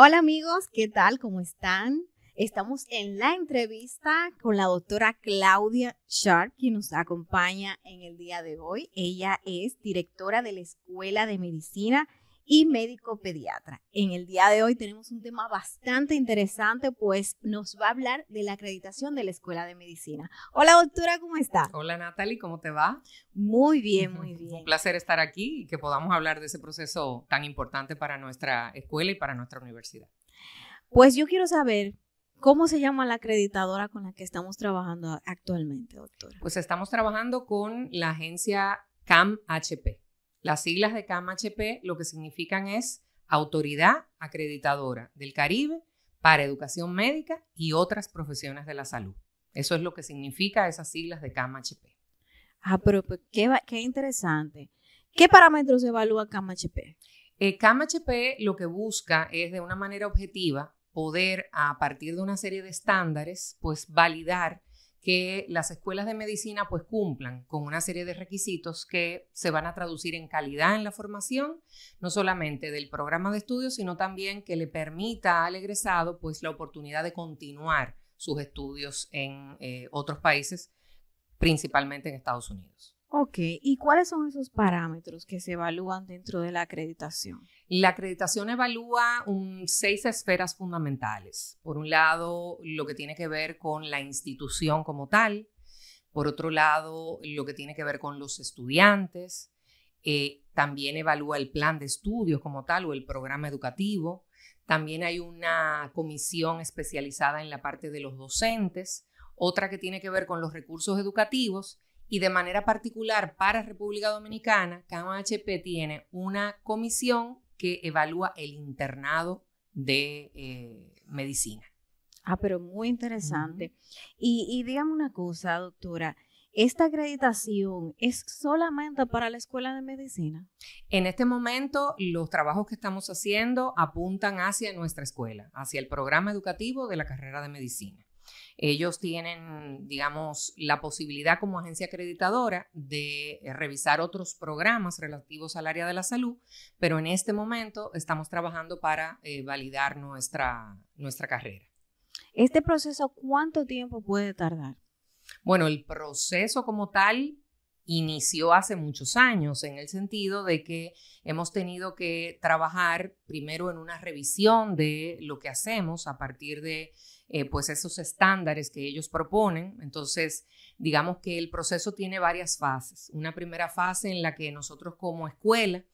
Hola amigos, ¿qué tal? ¿Cómo están? Estamos en la entrevista con la doctora Claudia Sharp, quien nos acompaña en el día de hoy. Ella es directora de la Escuela de Medicina y médico pediatra. En el día de hoy tenemos un tema bastante interesante, pues nos va a hablar de la acreditación de la Escuela de Medicina. Hola doctora, ¿cómo está? Hola Natalie, ¿cómo te va? Muy bien, muy bien. Un placer estar aquí y que podamos hablar de ese proceso tan importante para nuestra escuela y para nuestra universidad. Pues yo quiero saber ¿Cómo se llama la acreditadora con la que estamos trabajando actualmente, doctora? Pues estamos trabajando con la agencia CAMHP. Las siglas de KMHP lo que significan es Autoridad Acreditadora del Caribe para Educación Médica y otras profesiones de la salud. Eso es lo que significa esas siglas de KMHP. Ah, pero pues, qué, qué interesante. ¿Qué parámetros evalúa KMHP? Eh, KMHP lo que busca es de una manera objetiva poder, a partir de una serie de estándares, pues validar que las escuelas de medicina pues cumplan con una serie de requisitos que se van a traducir en calidad en la formación, no solamente del programa de estudios, sino también que le permita al egresado pues la oportunidad de continuar sus estudios en eh, otros países, principalmente en Estados Unidos. Ok, ¿y cuáles son esos parámetros que se evalúan dentro de la acreditación? La acreditación evalúa seis esferas fundamentales. Por un lado, lo que tiene que ver con la institución como tal. Por otro lado, lo que tiene que ver con los estudiantes. Eh, también evalúa el plan de estudios como tal o el programa educativo. También hay una comisión especializada en la parte de los docentes. Otra que tiene que ver con los recursos educativos. Y de manera particular para República Dominicana, CAMHP tiene una comisión que evalúa el internado de eh, medicina. Ah, pero muy interesante. y, y dígame una cosa, doctora. ¿Esta acreditación es solamente para la Escuela de Medicina? En este momento, los trabajos que estamos haciendo apuntan hacia nuestra escuela, hacia el programa educativo de la carrera de medicina. Ellos tienen, digamos, la posibilidad como agencia acreditadora de eh, revisar otros programas relativos al área de la salud, pero en este momento estamos trabajando para eh, validar nuestra, nuestra carrera. ¿Este proceso cuánto tiempo puede tardar? Bueno, el proceso como tal inició hace muchos años, en el sentido de que hemos tenido que trabajar primero en una revisión de lo que hacemos a partir de eh, pues esos estándares que ellos proponen. Entonces, digamos que el proceso tiene varias fases. Una primera fase en la que nosotros como escuela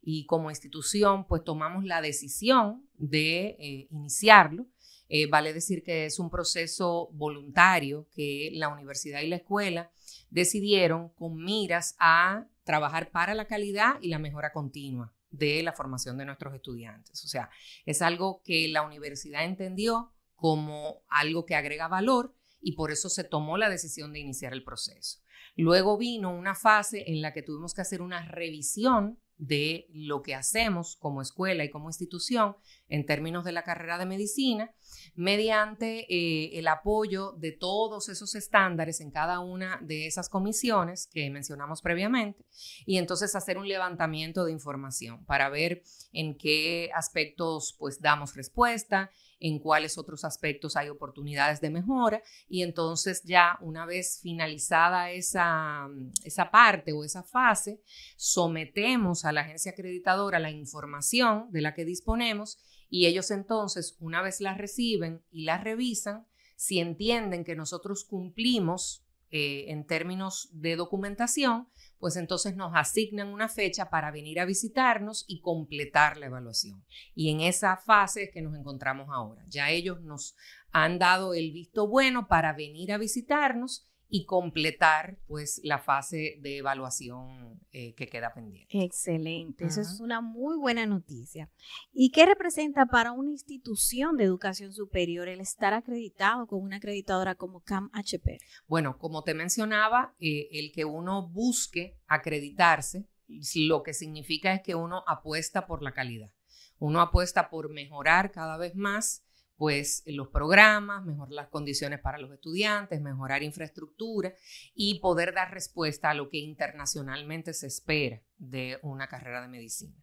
y como institución pues tomamos la decisión de eh, iniciarlo. Eh, vale decir que es un proceso voluntario que la universidad y la escuela decidieron con miras a trabajar para la calidad y la mejora continua de la formación de nuestros estudiantes. O sea, es algo que la universidad entendió como algo que agrega valor y por eso se tomó la decisión de iniciar el proceso. Luego vino una fase en la que tuvimos que hacer una revisión de lo que hacemos como escuela y como institución en términos de la carrera de medicina, mediante eh, el apoyo de todos esos estándares en cada una de esas comisiones que mencionamos previamente, y entonces hacer un levantamiento de información para ver en qué aspectos pues damos respuesta, en cuáles otros aspectos hay oportunidades de mejora y entonces ya una vez finalizada mm, esa, parte o esa fase, sometemos a la agencia acreditadora la información de la que disponemos y ellos entonces, una vez la reciben y la revisan, si entienden que nosotros cumplimos eh, en términos de documentación, pues entonces nos asignan una fecha para venir a visitarnos y completar la evaluación. Y en esa fase es que nos encontramos ahora. Ya ellos nos han dado el visto bueno para venir a visitarnos y completar pues la fase de evaluación eh, que queda pendiente. Excelente, Esa es una muy buena noticia. ¿Y qué representa para una institución de educación superior el estar acreditado con una acreditadora como CAMHP? Bueno, como te mencionaba, eh, el que uno busque acreditarse, lo que significa es que uno apuesta por la calidad, uno apuesta por mejorar cada vez más pues los programas, mejorar las condiciones para los estudiantes, mejorar infraestructura y poder dar respuesta a lo que internacionalmente se espera de una carrera de medicina.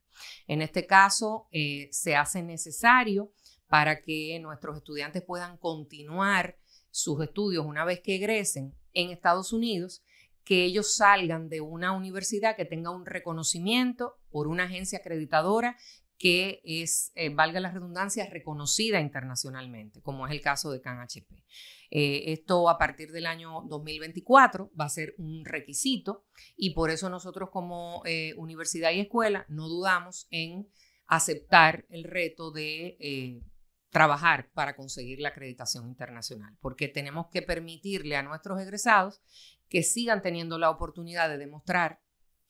En este caso, eh, se hace necesario para que nuestros estudiantes puedan continuar sus estudios una vez que egresen en Estados Unidos, que ellos salgan de una universidad que tenga un reconocimiento por una agencia acreditadora que es, eh, valga la redundancia, reconocida internacionalmente, como es el caso de CAN-HP. Eh, esto a partir del año 2024 va a ser un requisito y por eso nosotros como eh, universidad y escuela no dudamos en aceptar el reto de trabajar para conseguir la acreditación internacional, porque tenemos que permitirle a nuestros egresados que sigan teniendo la oportunidad de demostrar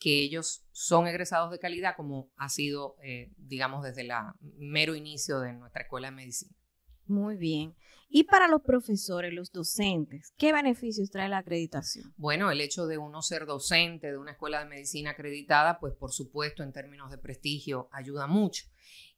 que ellos son egresados de calidad, como ha sido, eh, digamos, desde el mero inicio de nuestra escuela de medicina. Muy bien. Y para los profesores, los docentes, ¿qué beneficios trae la acreditación? Bueno, el hecho de uno ser docente de una escuela de medicina acreditada, pues por supuesto en términos de prestigio ayuda mucho.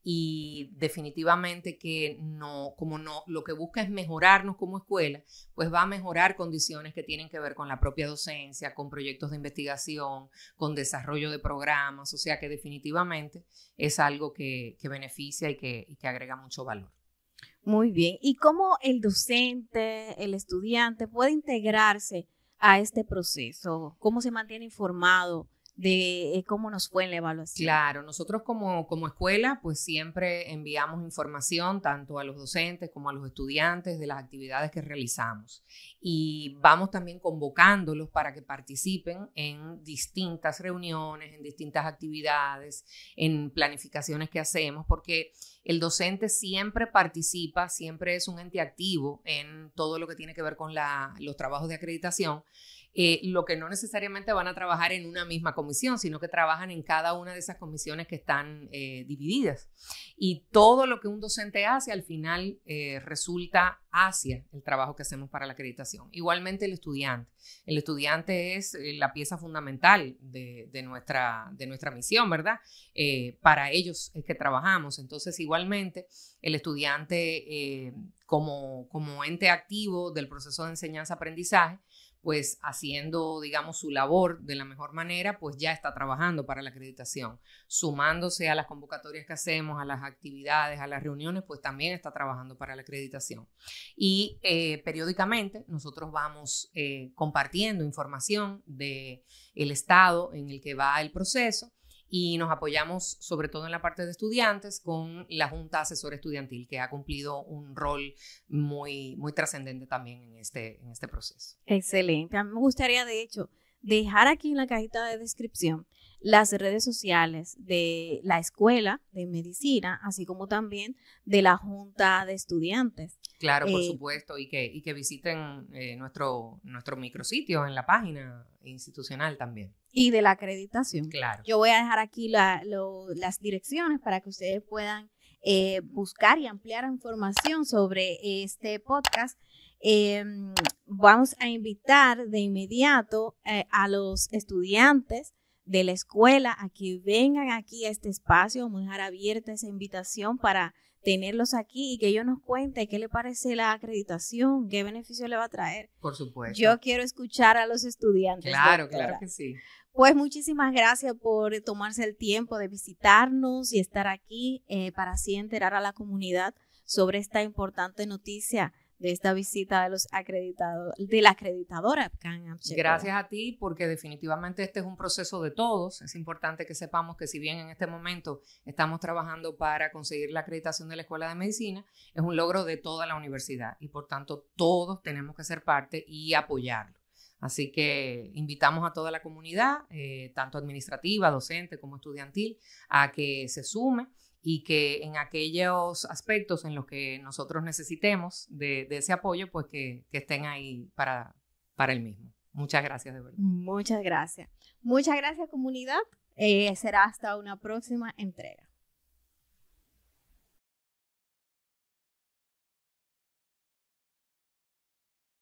Y definitivamente que no, como no, lo que busca es mejorarnos como escuela, pues va a mejorar condiciones que tienen que ver con la propia docencia, con proyectos de investigación, con desarrollo de programas, o sea que definitivamente es algo que, beneficia y que agrega mucho valor. Muy bien. ¿Y cómo el docente, el estudiante puede integrarse a este proceso? ¿Cómo se mantiene informado de eh, cómo nos fue en la evaluación? Claro, nosotros como, como escuela pues siempre enviamos información tanto a los docentes como a los estudiantes de las actividades que realizamos y vamos también convocándolos para que participen en distintas reuniones, en distintas actividades, en planificaciones que hacemos, porque el docente siempre participa, siempre es un ente activo en todo lo que tiene que ver con los trabajos de acreditación. Eh, lo que no necesariamente van a trabajar en una misma comisión, sino que trabajan en cada una de esas comisiones que están eh, divididas. Y todo lo que un docente hace al final eh, resulta hacia el trabajo que hacemos para la acreditación. Igualmente el estudiante. El estudiante es la pieza fundamental de, nuestra, de nuestra misión, ¿verdad? para ellos es que trabajamos. Entonces, igual igualmente, el estudiante eh, como, ente activo del proceso de enseñanza-aprendizaje, pues haciendo, digamos, su labor de la mejor manera, pues ya está trabajando para la acreditación. Sumándose a las convocatorias que hacemos, a las actividades, a las reuniones, pues también está trabajando para la acreditación. Y eh, periódicamente nosotros vamos eh, compartiendo información del el estado en el que va el proceso y nos apoyamos sobre todo en la parte de estudiantes con la Junta Asesora Estudiantil, que ha cumplido un rol muy, muy trascendente también en este, en este proceso. Excelente. A mí me gustaría, de hecho, dejar aquí en la cajita de descripción las redes sociales de la Escuela de Medicina, así como también de la Junta de Estudiantes Claro, por eh, supuesto, y que, que visiten eh, nuestro, nuestro micrositio en la página institucional también. Y de la acreditación. Claro. Yo voy a dejar aquí las direcciones para que ustedes puedan eh, buscar y ampliar información sobre este podcast. Em, vamos a invitar de inmediato a los estudiantes de la escuela a que vengan aquí a este espacio. Vamos a dejar abierta esa invitación para tenerlos aquí y que ellos nos cuenten qué le parece la acreditación, qué beneficio le va a traer. Por supuesto. Yo quiero escuchar a los estudiantes. Claro, claro que sí. Pues muchísimas gracias por tomarse el tiempo de visitarnos y estar aquí eh, para así enterar a la comunidad sobre esta importante noticia de esta visita de los acreditados, de la acreditadora Gracias a ti, porque definitivamente este es un proceso de todos. Es importante que sepamos que si bien en este momento estamos trabajando para conseguir la acreditación de la Escuela de Medicina, es un logro de toda la universidad y por tanto todos tenemos que ser parte y apoyarlo. Así que invitamos a toda la comunidad, eh, tanto administrativa, docente como estudiantil, a que se sume y que en aquellos aspectos en los que nosotros necesitemos de, ese apoyo, pues que, estén ahí para, para el mismo. Muchas gracias, de verdad. Muchas gracias. Muchas gracias, comunidad. Eh, será hasta una próxima entrega.